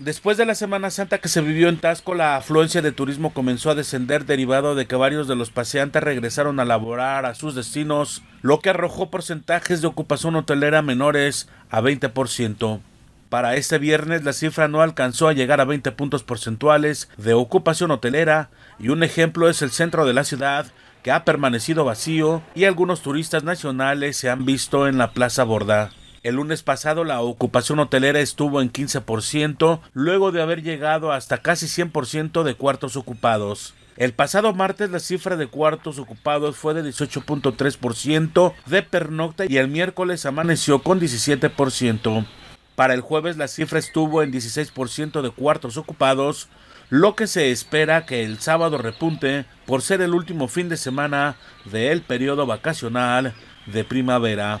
Después de la Semana Santa que se vivió en Tasco, la afluencia de turismo comenzó a descender derivado de que varios de los paseantes regresaron a laborar a sus destinos, lo que arrojó porcentajes de ocupación hotelera menores a 20%. Para este viernes la cifra no alcanzó a llegar a 20 puntos porcentuales de ocupación hotelera y un ejemplo es el centro de la ciudad que ha permanecido vacío y algunos turistas nacionales se han visto en la Plaza Borda. El lunes pasado la ocupación hotelera estuvo en 15%, luego de haber llegado hasta casi 100% de cuartos ocupados. El pasado martes la cifra de cuartos ocupados fue de 18.3% de pernocta y el miércoles amaneció con 17%. Para el jueves la cifra estuvo en 16% de cuartos ocupados, lo que se espera que el sábado repunte por ser el último fin de semana del periodo vacacional de primavera.